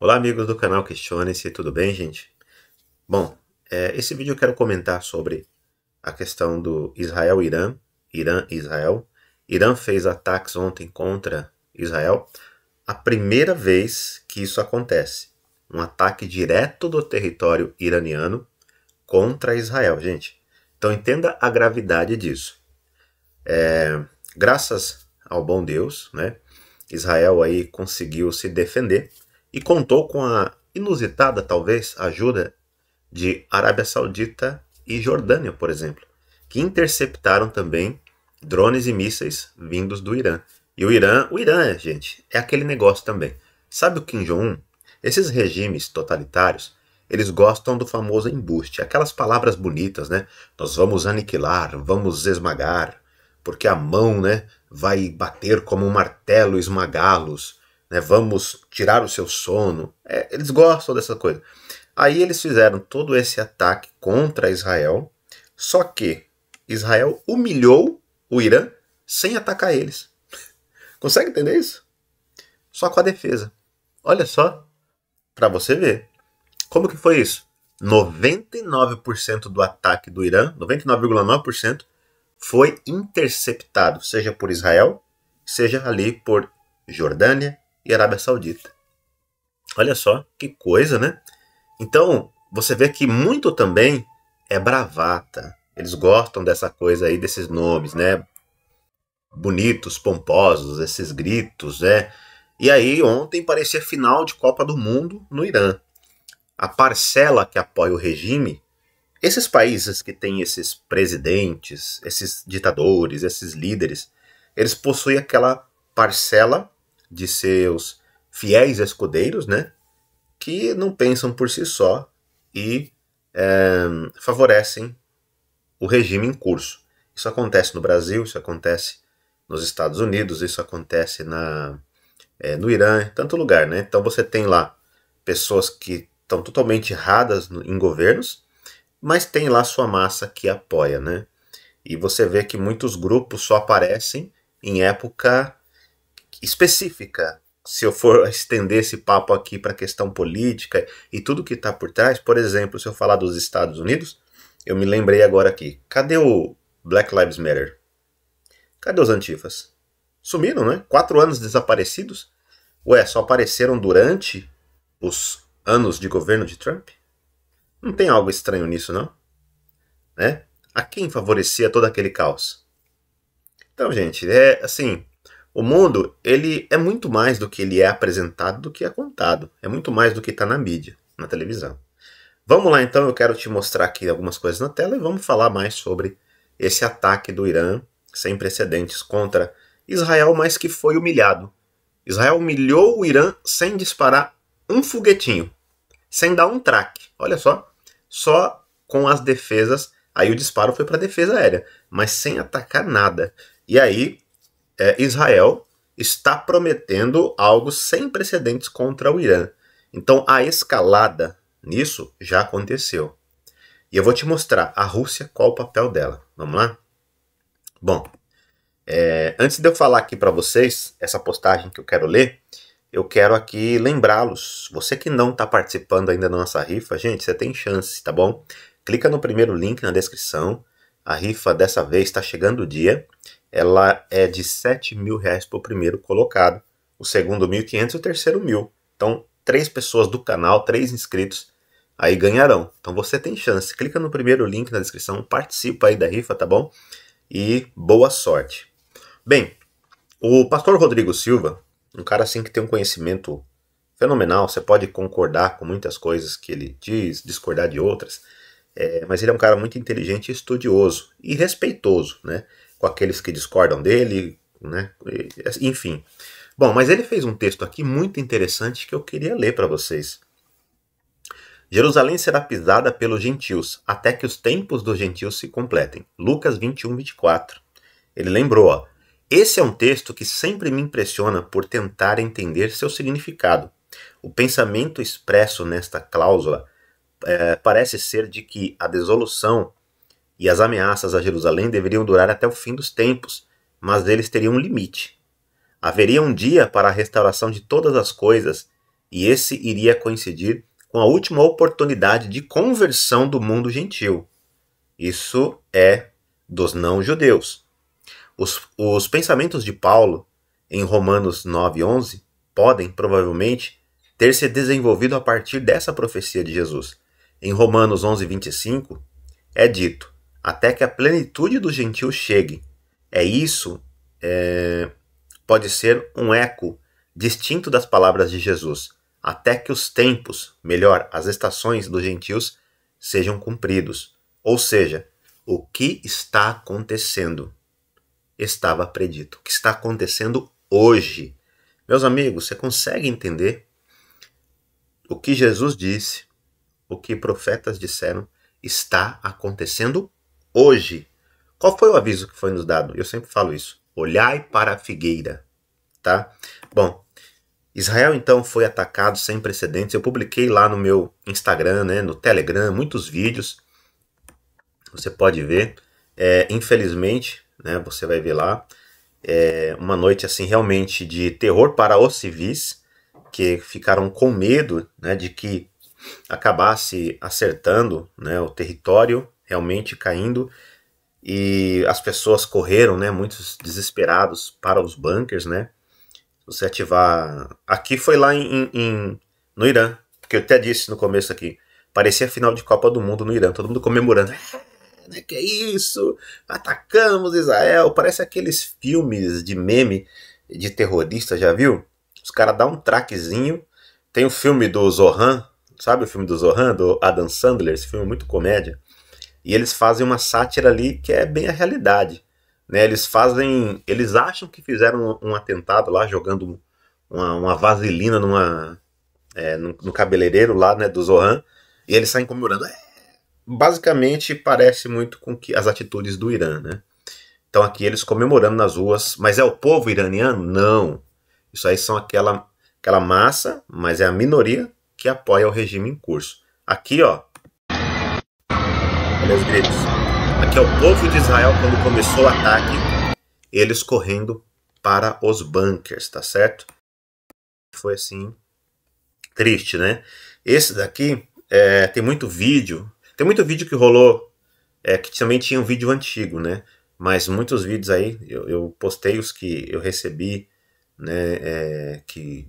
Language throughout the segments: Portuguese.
Olá, amigos do canal Questione-se, tudo bem, gente? Bom, é, esse vídeo eu quero comentar sobre a questão do Israel-Irã, Irã-Israel. Irã fez ataques ontem contra Israel, a primeira vez que isso acontece. Um ataque direto do território iraniano contra Israel, gente. Então entenda a gravidade disso. É, graças ao bom Deus, né, Israel aí conseguiu se defender e contou com a inusitada, talvez, ajuda de Arábia Saudita e Jordânia, por exemplo, que interceptaram também drones e mísseis vindos do Irã. E o Irã, o Irã, gente, é aquele negócio também. Sabe o Kim Jong-un? Esses regimes totalitários, eles gostam do famoso embuste, aquelas palavras bonitas, né? Nós vamos aniquilar, vamos esmagar, porque a mão, né, vai bater como um martelo esmagá-los né? Vamos tirar o seu sono. É, eles gostam dessa coisa. Aí eles fizeram todo esse ataque contra Israel, só que Israel humilhou o Irã sem atacar eles. Consegue entender isso? Só com a defesa. Olha só, para você ver. Como que foi isso? 99% do ataque do Irã, 99,9%, foi interceptado, seja por Israel, seja ali por Jordânia, e Arábia Saudita. Olha só que coisa, né? Então, você vê que muito também é bravata. Eles gostam dessa coisa aí, desses nomes, né? Bonitos, pomposos, esses gritos, né? E aí, ontem parecia final de Copa do Mundo no Irã. A parcela que apoia o regime, esses países que têm esses presidentes, esses ditadores, esses líderes, eles possuem aquela parcela de seus fiéis escudeiros, né? Que não pensam por si só e é, favorecem o regime em curso. Isso acontece no Brasil, isso acontece nos Estados Unidos, isso acontece na, é, no Irã, em tanto lugar, né? Então você tem lá pessoas que estão totalmente erradas no, em governos, mas tem lá sua massa que apoia, né? E você vê que muitos grupos só aparecem em época específica. Se eu for estender esse papo aqui para a questão política e tudo que está por trás, por exemplo, se eu falar dos Estados Unidos, eu me lembrei agora aqui. Cadê o Black Lives Matter? Cadê os antifas? Sumiram, né? Quatro anos desaparecidos? Ué, só apareceram durante os anos de governo de Trump? Não tem algo estranho nisso, não? Né? A quem favorecia todo aquele caos? Então, gente, é assim, o mundo, ele é muito mais do que ele é apresentado, do que é contado. É muito mais do que está na mídia, na televisão. Vamos lá então, eu quero te mostrar aqui algumas coisas na tela e vamos falar mais sobre esse ataque do Irã sem precedentes contra Israel, mas que foi humilhado. Israel humilhou o Irã sem disparar um foguetinho, sem dar um traque. Olha só, só com as defesas Aí o disparo foi para a defesa aérea, mas sem atacar nada. E aí é, Israel está prometendo algo sem precedentes contra o Irã. Então a escalada nisso já aconteceu. E eu vou te mostrar a Rússia qual o papel dela. Vamos lá? Bom, é, antes de eu falar aqui para vocês essa postagem que eu quero ler, eu quero aqui lembrá-los. Você que não está participando ainda da nossa rifa, gente, você tem chance, tá bom? Clica no primeiro link na descrição. A rifa dessa vez está chegando o dia ela é de 7 mil reais para o primeiro colocado, o segundo 1.500 e o terceiro mil. Então, três pessoas do canal, três inscritos, aí ganharão. Então você tem chance. Clica no primeiro link na descrição, participa aí da rifa, tá bom? E boa sorte. Bem, o pastor Rodrigo Silva, um cara assim que tem um conhecimento fenomenal, você pode concordar com muitas coisas que ele diz, discordar de outras, é, mas ele é um cara muito inteligente, estudioso e respeitoso, né? com aqueles que discordam dele, né? Enfim. Bom, mas ele fez um texto aqui muito interessante que eu queria ler para vocês. Jerusalém será pisada pelos gentios, até que os tempos dos gentios se completem. Lucas 21, 24. Ele lembrou, ó, esse é um texto que sempre me impressiona por tentar entender seu significado. O pensamento expresso nesta cláusula é, parece ser de que a desolução e as ameaças a Jerusalém deveriam durar até o fim dos tempos, mas eles teriam um limite. Haveria um dia para a restauração de todas as coisas, e esse iria coincidir com a última oportunidade de conversão do mundo gentil. Isso é dos não-judeus. Os, os pensamentos de Paulo, em Romanos 9,11, podem, provavelmente, ter se desenvolvido a partir dessa profecia de Jesus. Em Romanos 11, 25, é dito: até que a plenitude do gentil chegue. É isso, é, pode ser um eco distinto das palavras de Jesus, até que os tempos, melhor, as estações dos gentios sejam cumpridos. Ou seja, o que está acontecendo estava predito. O que está acontecendo hoje? Meus amigos, você consegue entender o que Jesus disse, o que profetas disseram, está acontecendo hoje, qual foi o aviso que foi nos dado? Eu sempre falo isso. Olhai para a figueira, tá? Bom, Israel então foi atacado sem precedentes. Eu publiquei lá no meu Instagram, né, no Telegram, muitos vídeos. Você pode ver. É, infelizmente, né, você vai ver lá. É uma noite assim realmente de terror para os civis que ficaram com medo né, de que acabasse acertando né, o território realmente caindo e as pessoas correram, né, muitos desesperados para os bunkers, né? Você ativar aqui foi lá em, em no Irã, que eu até disse no começo aqui, parecia final de Copa do Mundo no Irã, todo mundo comemorando. Ah, né, que é isso? Atacamos Israel, parece aqueles filmes de meme de terrorista, já viu? Os caras dão um traquezinho. Tem o filme do Zohan, sabe o filme do Zohan, do Adam Sandler, esse filme é muito comédia e eles fazem uma sátira ali que é bem a realidade. Né? Eles fazem. Eles acham que fizeram um, um atentado lá jogando uma, uma vaselina numa, é, no, no, cabeleireiro lá né, do Zohan e eles saem comemorando. É, basicamente parece muito com que, as atitudes do Irã. Né? Então aqui eles comemorando nas ruas, mas é o povo iraniano? Não. Isso aí são aquela, aquela massa, mas é a minoria que apoia o regime em curso. Aqui, ó, meus gritos. Aqui é o povo de Israel quando começou o ataque, eles correndo para os bunkers, tá certo? Foi assim, triste, né? Esse daqui é, tem muito vídeo, tem muito vídeo que rolou, é, que também tinha um vídeo antigo, né? Mas muitos vídeos aí, eu, eu postei os que eu recebi, né? É, que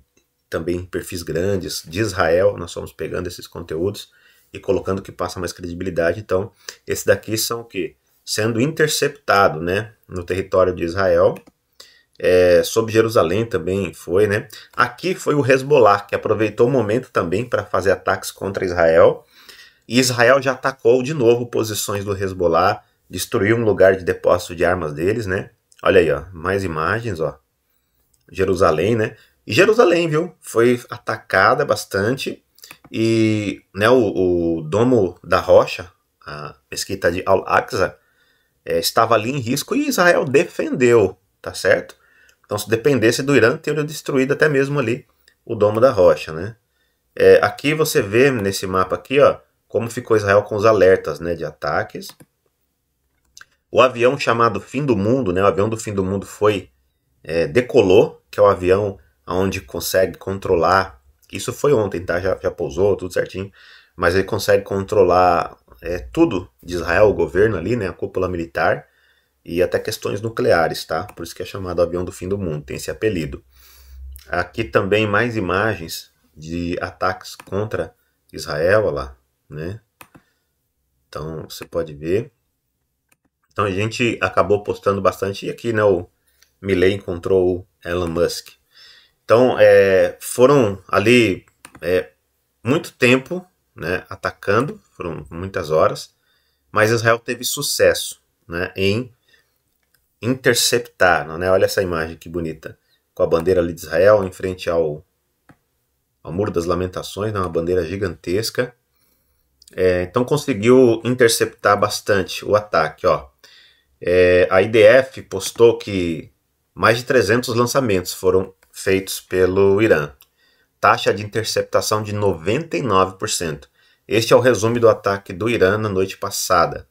também perfis grandes de Israel, nós fomos pegando esses conteúdos e colocando que passa mais credibilidade. Então, esses daqui são o quê? Sendo interceptado, né? No território de Israel. É, sob Jerusalém também foi, né? Aqui foi o Hezbollah, que aproveitou o momento também para fazer ataques contra Israel. E Israel já atacou de novo posições do Hezbollah, destruiu um lugar de depósito de armas deles, né? Olha aí, ó, mais imagens, ó. Jerusalém, né? E Jerusalém, viu? Foi atacada bastante e né, o, o domo da rocha, a mesquita de Al-Aqsa, é, estava ali em risco e Israel defendeu, tá certo? Então, se dependesse do Irã, teria destruído até mesmo ali o domo da rocha, né? É, aqui você vê nesse mapa aqui, ó, como ficou Israel com os alertas, né, de ataques. O avião chamado Fim do Mundo, né, o avião do Fim do Mundo foi é, decolou, que é o avião onde consegue controlar isso foi ontem, tá? Já, já pousou, tudo certinho. Mas ele consegue controlar é, tudo de Israel, o governo ali, né? A cúpula militar e até questões nucleares, tá? Por isso que é chamado avião do fim do mundo, tem esse apelido. Aqui também mais imagens de ataques contra Israel, olha lá, né? Então você pode ver. Então a gente acabou postando bastante e aqui, né? O Milley encontrou o Elon Musk. Então, é, foram ali é, muito tempo né, atacando, foram muitas horas, mas Israel teve sucesso né, em interceptar. Né? Olha essa imagem que bonita, com a bandeira ali de Israel em frente ao, ao Muro das Lamentações, né, uma bandeira gigantesca. É, então conseguiu interceptar bastante o ataque. Ó. É, a IDF postou que mais de 300 lançamentos foram feitos pelo Irã. Taxa de interceptação de 99%. Este é o resumo do ataque do Irã na noite passada.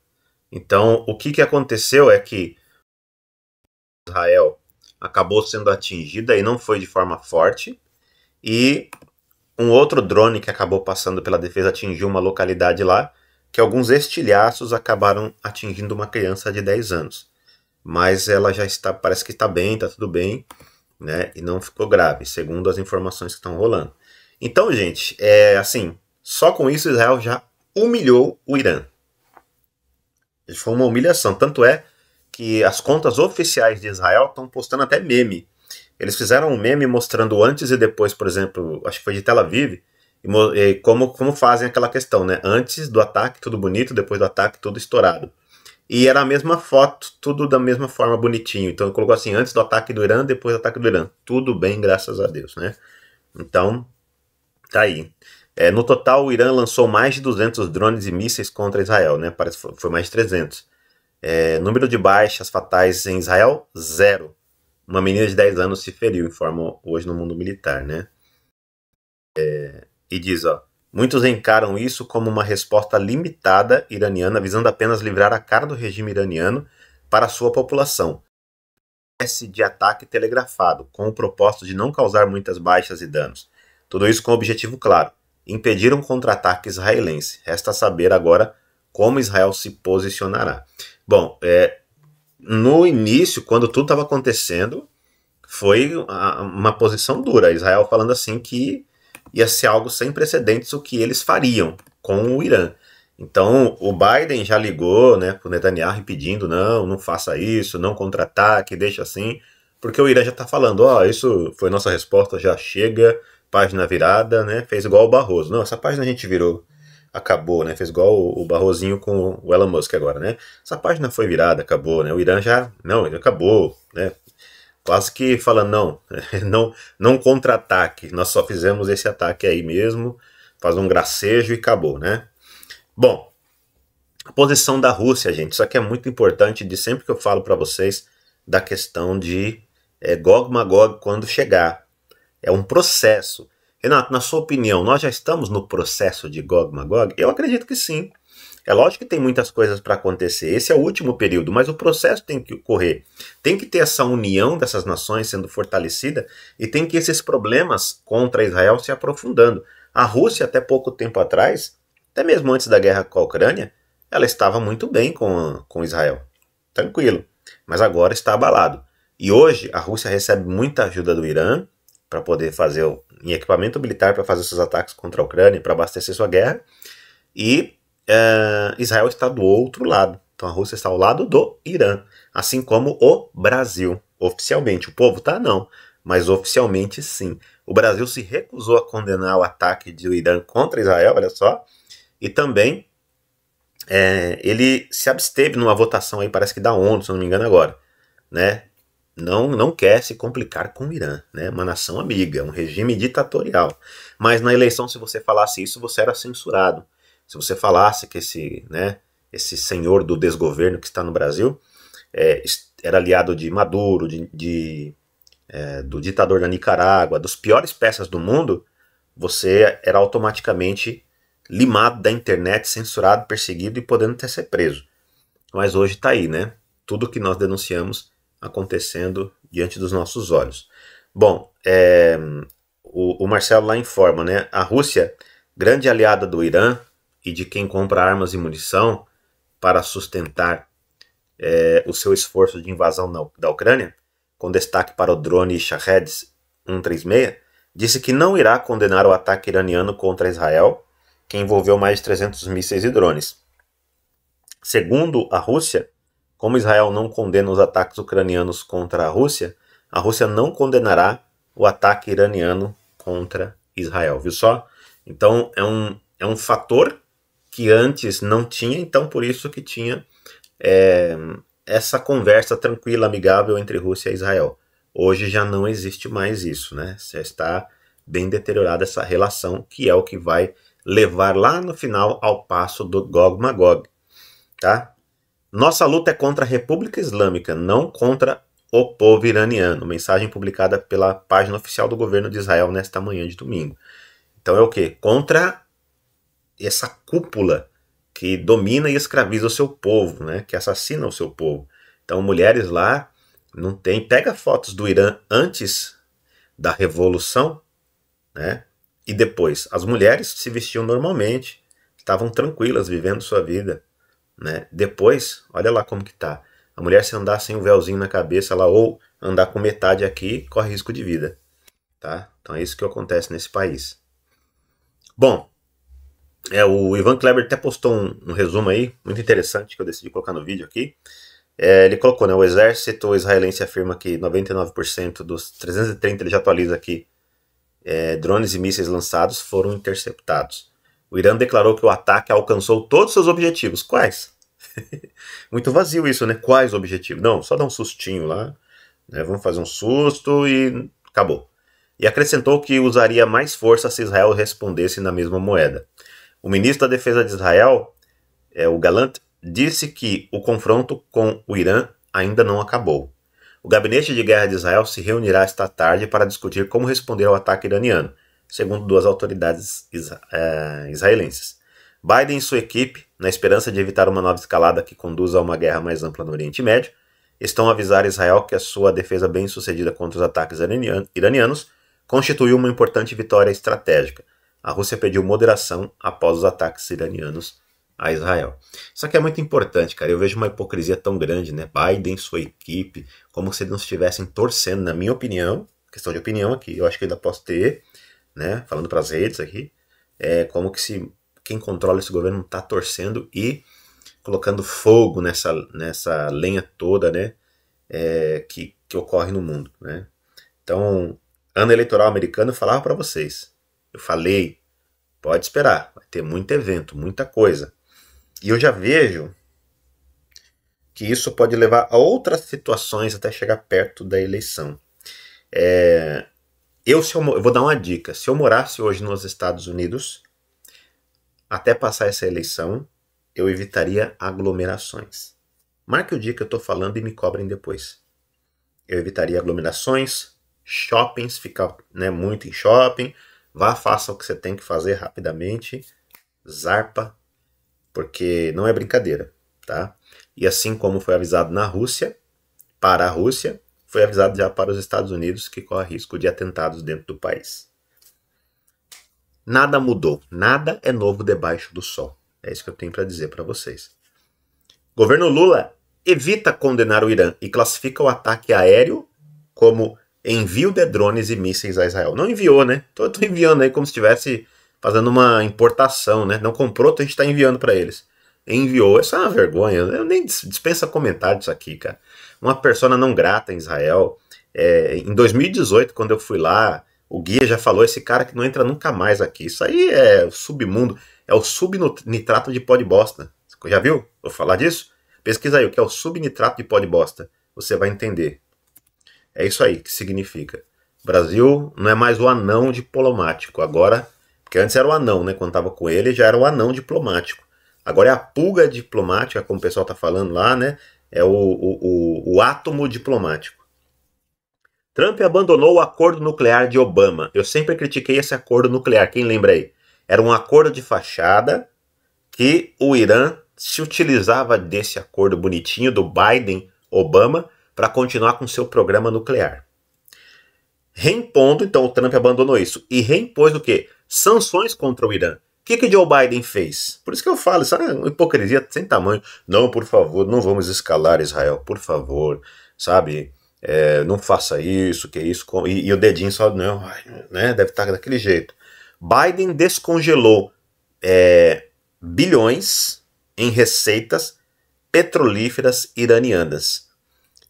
Então, o que, que aconteceu é que Israel acabou sendo atingida e não foi de forma forte, e um outro drone que acabou passando pela defesa atingiu uma localidade lá, que alguns estilhaços acabaram atingindo uma criança de 10 anos. Mas ela já está, parece que está bem, está tudo bem né? E não ficou grave, segundo as informações que estão rolando. Então, gente, é assim, só com isso Israel já humilhou o Irã. Foi uma humilhação, tanto é que as contas oficiais de Israel estão postando até meme. Eles fizeram um meme mostrando antes e depois, por exemplo, acho que foi de Tel Aviv, e como, como fazem aquela questão, né? Antes do ataque, tudo bonito, depois do ataque, tudo estourado. E era a mesma foto, tudo da mesma forma, bonitinho. Então colocou assim, antes do ataque do Irã, depois do ataque do Irã. Tudo bem, graças a Deus, né? Então, tá aí. É, no total, o Irã lançou mais de 200 drones e mísseis contra Israel, né? Parece que foi mais de 300. É, número de baixas fatais em Israel, zero. Uma menina de 10 anos se feriu, informa hoje no mundo militar, né? É, e diz, ó, Muitos encaram isso como uma resposta limitada iraniana, visando apenas livrar a cara do regime iraniano para sua população. Espécie de ataque telegrafado, com o propósito de não causar muitas baixas e danos. Tudo isso com o objetivo claro: impedir um contra-ataque israelense. Resta saber agora como Israel se posicionará. Bom, é, no início, quando tudo estava acontecendo, foi uma posição dura. Israel falando assim que ia ser algo sem precedentes o que eles fariam com o Irã. Então, o Biden já ligou né, para o Netanyahu pedindo: não, não faça isso, não contra-ataque, deixa assim, porque o Irã já está falando: ó, oh, isso foi nossa resposta, já chega, página virada, né? Fez igual o Barroso. Não, essa página a gente virou, acabou, né? Fez igual o Barrosinho com o Elon Musk agora, né? Essa página foi virada, acabou, né? O Irã já, não, ele acabou, né? quase que falando, não, não, não contra-ataque, nós só fizemos esse ataque aí mesmo, faz um gracejo e acabou, né? Bom, a posição da Rússia, gente, isso aqui é muito importante de sempre que eu falo para vocês da questão de é, Gog Magog quando chegar. É um processo. Renato, na sua opinião, nós já estamos no processo de Gog Magog? Eu acredito que sim. É lógico que tem muitas coisas para acontecer. Esse é o último período, mas o processo tem que ocorrer. Tem que ter essa união dessas nações sendo fortalecida e tem que esses problemas contra Israel se aprofundando. A Rússia, até pouco tempo atrás, até mesmo antes da guerra com a Ucrânia, ela estava muito bem com, com Israel. Tranquilo. Mas agora está abalado. E hoje a Rússia recebe muita ajuda do Irã para poder fazer em equipamento militar para fazer seus ataques contra a Ucrânia, para abastecer sua guerra. E uh, Israel está do outro lado. Então a Rússia está ao lado do Irã, assim como o Brasil, oficialmente. O povo tá não, mas oficialmente sim. O Brasil se recusou a condenar o ataque do Irã contra Israel, olha só, e também é, ele se absteve numa votação aí, parece que da ONU, se não me engano agora, né? Não, não quer se complicar com o Irã, né? Uma nação amiga, um regime ditatorial. Mas na eleição, se você falasse isso, você era censurado. Se você falasse que esse, né, esse senhor do desgoverno que está no Brasil é, era aliado de Maduro, de, de é, do ditador da Nicarágua, dos piores peças do mundo, você era automaticamente limado da internet, censurado, perseguido e podendo até ser preso. Mas hoje está aí, né? Tudo que nós denunciamos acontecendo diante dos nossos olhos. Bom, é, o, o, Marcelo lá informa, né? A Rússia, grande aliada do Irã, e de quem compra armas e munição para sustentar é, o seu esforço de invasão na, da Ucrânia, com destaque para o drone Shahed 136, disse que não irá condenar o ataque iraniano contra Israel, que envolveu mais de 300 mísseis e drones. Segundo a Rússia, como Israel não condena os ataques ucranianos contra a Rússia, a Rússia não condenará o ataque iraniano contra Israel, viu só? Então é um, é um fator que antes não tinha, então por isso que tinha é, essa conversa tranquila, amigável entre Rússia e Israel. Hoje já não existe mais isso, né? Já está bem deteriorada essa relação, que é o que vai levar lá no final ao passo do Gog Magog, tá? Nossa luta é contra a República Islâmica, não contra o povo iraniano. Mensagem publicada pela página oficial do governo de Israel nesta manhã de domingo. Então é o que? Contra essa cúpula que domina e escraviza o seu povo, né? que assassina o seu povo. Então, mulheres lá não tem. Pega fotos do Irã antes da revolução, né? E depois. As mulheres se vestiam normalmente, estavam tranquilas, vivendo sua vida, né? Depois, olha lá como que tá. A mulher se andar sem o um véuzinho na cabeça, ela ou andar com metade aqui, corre risco de vida, tá? Então é isso que acontece nesse país. Bom, é, o Ivan Kleber até postou um, um, resumo aí, muito interessante, que eu decidi colocar no vídeo aqui. É, ele colocou, né, o exército israelense afirma que 99% dos 330, ele já atualiza aqui, é, drones e mísseis lançados foram interceptados. O Irã declarou que o ataque alcançou todos seus objetivos. Quais? muito vazio isso, né? Quais objetivos? Não, só dá um sustinho lá, né? vamos fazer um susto e acabou. E acrescentou que usaria mais força se Israel respondesse na mesma moeda. O ministro da Defesa de Israel, é, o Galant, disse que o confronto com o Irã ainda não acabou. O gabinete de guerra de Israel se reunirá esta tarde para discutir como responder ao ataque iraniano, segundo duas autoridades isra é, israelenses. Biden e sua equipe, na esperança de evitar uma nova escalada que conduza a uma guerra mais ampla no Oriente Médio, estão a avisar Israel que a sua defesa bem-sucedida contra os ataques iranianos constituiu uma importante vitória estratégica, a Rússia pediu moderação após os ataques iranianos a Israel. Isso aqui é muito importante, cara. Eu vejo uma hipocrisia tão grande, né? Biden, sua equipe, como se eles não estivessem torcendo, na minha opinião, questão de opinião aqui, eu acho que ainda posso ter, né? Falando para as redes aqui, é como que se quem controla esse governo está torcendo e colocando fogo nessa, nessa lenha toda, né? É, que, que ocorre no mundo, né? Então, ano eleitoral americano, eu falava para vocês. Eu falei Pode esperar, vai ter muito evento, muita coisa. E eu já vejo que isso pode levar a outras situações até chegar perto da eleição. É, eu, eu, eu vou dar uma dica: se eu morasse hoje nos Estados Unidos, até passar essa eleição, eu evitaria aglomerações. Marque o dia que eu estou falando e me cobrem depois. Eu evitaria aglomerações, shoppings, ficar né, muito em shopping, Vá, faça o que você tem que fazer rapidamente, zarpa, porque não é brincadeira, tá? E assim como foi avisado na Rússia, para a Rússia, foi avisado já para os Estados Unidos que corre risco de atentados dentro do país. Nada mudou, nada é novo debaixo do sol. É isso que eu tenho para dizer para vocês. Governo Lula evita condenar o Irã e classifica o ataque aéreo como envio de drones e mísseis a Israel. Não enviou, né? Tô, tô enviando aí como se estivesse fazendo uma importação, né? Não comprou, então a gente está enviando para eles. Enviou, isso é uma vergonha. Eu nem dispensa comentário disso aqui, cara. Uma persona não grata em Israel. É, em 2018, quando eu fui lá, o guia já falou: esse cara que não entra nunca mais aqui. Isso aí é o submundo, é o subnitrato de pó de bosta. Já viu? Vou falar disso? Pesquisa aí o que é o subnitrato de pó de bosta. Você vai entender. É isso aí que significa. O Brasil não é mais o anão diplomático, agora, porque antes era o anão, né? Quando estava com ele já era o anão diplomático. Agora é a pulga diplomática, como o pessoal está falando lá, né? É o, o, o, o átomo diplomático. Trump abandonou o acordo nuclear de Obama. Eu sempre critiquei esse acordo nuclear, quem lembra aí? Era um acordo de fachada que o Irã se utilizava desse acordo bonitinho do Biden-Obama para continuar com seu programa nuclear. Reimpondo, então o Trump abandonou isso e reimpôs o quê? Sanções contra o Irã. O que, que Joe Biden fez? Por isso que eu falo, isso é uma hipocrisia sem tamanho. Não, por favor, não vamos escalar Israel, por favor, sabe? É, não faça isso, que isso. E, e o dedinho só, não, né? Deve estar tá daquele jeito. Biden descongelou é, bilhões em receitas petrolíferas iranianas.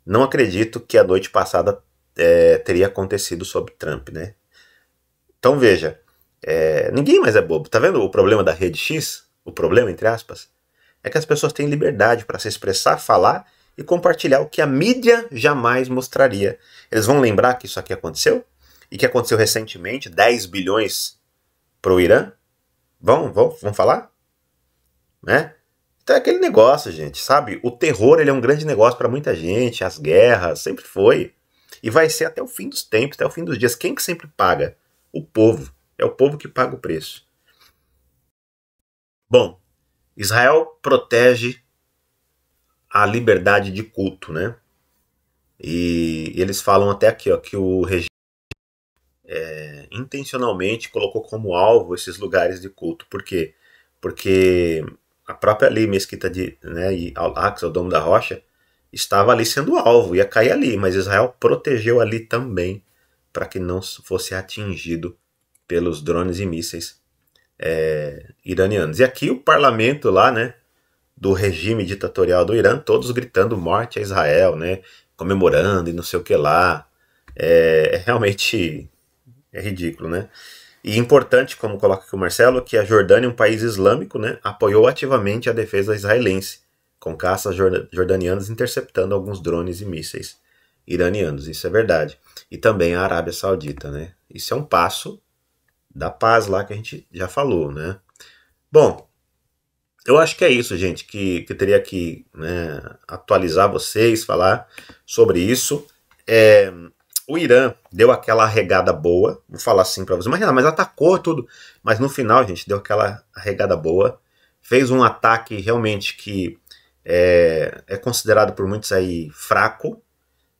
Não acredito que a noite passada é, teria acontecido sobre Trump, né? Então veja, é, ninguém mais é bobo. Tá vendo o problema da rede X? O problema, entre aspas, é que as pessoas têm liberdade para se expressar, falar e compartilhar o que a mídia jamais mostraria. Eles vão lembrar que isso aqui aconteceu? E que aconteceu recentemente, 10 bilhões para o Irã? Vão, vão, vão falar? Né? Então, é aquele negócio, gente, sabe? O terror ele é um grande negócio para muita gente, as guerras, sempre foi. E vai ser até o fim dos tempos, até o fim dos dias. Quem que sempre paga? O povo. É o povo que paga o preço. Bom, Israel protege a liberdade de culto, né? E eles falam até aqui ó, que o regime é, intencionalmente colocou como alvo esses lugares de culto. Por quê? Porque a própria ali, mesquita tá de, né, e Al-Aqsa, o Domo da Rocha, estava ali sendo alvo, ia cair ali, mas Israel protegeu ali também para que não fosse atingido pelos drones e mísseis é, iranianos. E aqui o parlamento lá, né, do regime ditatorial do Irã, todos gritando morte a Israel, né, comemorando e não sei o que lá. É, é realmente é ridículo, né? E importante, como coloca aqui o Marcelo, que a Jordânia, é um país islâmico, né, apoiou ativamente a defesa israelense, com caças jordanianas interceptando alguns drones e mísseis iranianos. Isso é verdade. E também a Arábia Saudita, né? Isso é um passo da paz lá que a gente já falou, né? Bom, eu acho que é isso, gente, que, que teria que né, atualizar vocês, falar sobre isso. É, o Irã deu aquela regada boa, vou falar assim para vocês, mas, mas atacou tudo. Mas no final, gente, deu aquela regada boa, fez um ataque realmente que é, é, considerado por muitos aí fraco,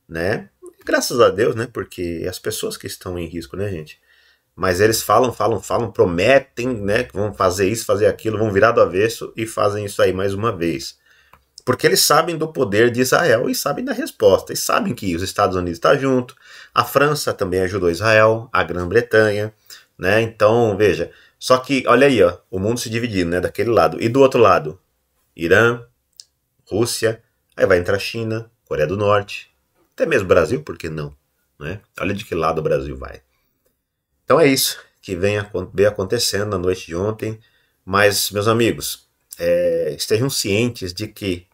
né? Graças a Deus, né? Porque as pessoas que estão em risco, né, gente? Mas eles falam, falam, falam, prometem, né? Que vão fazer isso, fazer aquilo, vão virar do avesso e fazem isso aí mais uma vez. Porque eles sabem do poder de Israel e sabem da resposta. E sabem que os Estados Unidos estão tá junto, a França também ajudou Israel, a Grã-Bretanha, né? Então, veja, só que olha aí, ó, o mundo se dividindo, né, daquele lado. E do outro lado, Irã, Rússia, aí vai entrar China, Coreia do Norte, até mesmo Brasil, por que não, né? Olha de que lado o Brasil vai. Então é isso que vem, vem acontecendo na noite de ontem, mas meus amigos, é, estejam cientes de que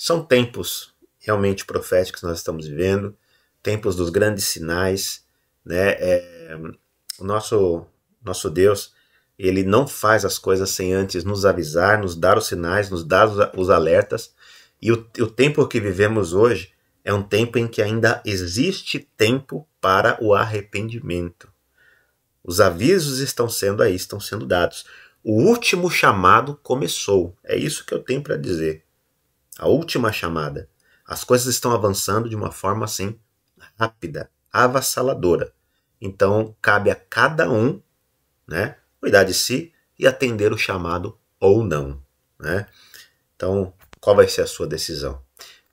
são tempos realmente proféticos que nós estamos vivendo, tempos dos grandes sinais, né? É, o nosso nosso Deus, ele não faz as coisas sem antes nos avisar, nos dar os sinais, nos dar os alertas. E o, o tempo que vivemos hoje é um tempo em que ainda existe tempo para o arrependimento. Os avisos estão sendo aí, estão sendo dados. O último chamado começou. É isso que eu tenho para dizer a última chamada. As coisas estão avançando de uma forma assim rápida, avassaladora. Então, cabe a cada um né, cuidar de si e atender o chamado ou não. Né? Então, qual vai ser a sua decisão?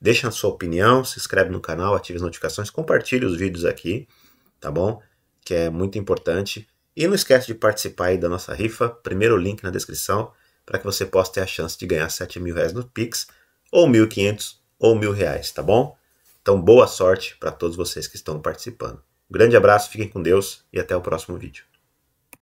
Deixa a sua opinião, se inscreve no canal, ative as notificações, compartilhe os vídeos aqui, tá bom? Que é muito importante. E não esquece de participar aí da nossa rifa, primeiro link na descrição, para que você possa ter a chance de ganhar 7 mil reais no Pix ou 1.500 ou mil reais, tá bom? Então, boa sorte para todos vocês que estão participando. Um grande abraço, fiquem com Deus e até o próximo vídeo.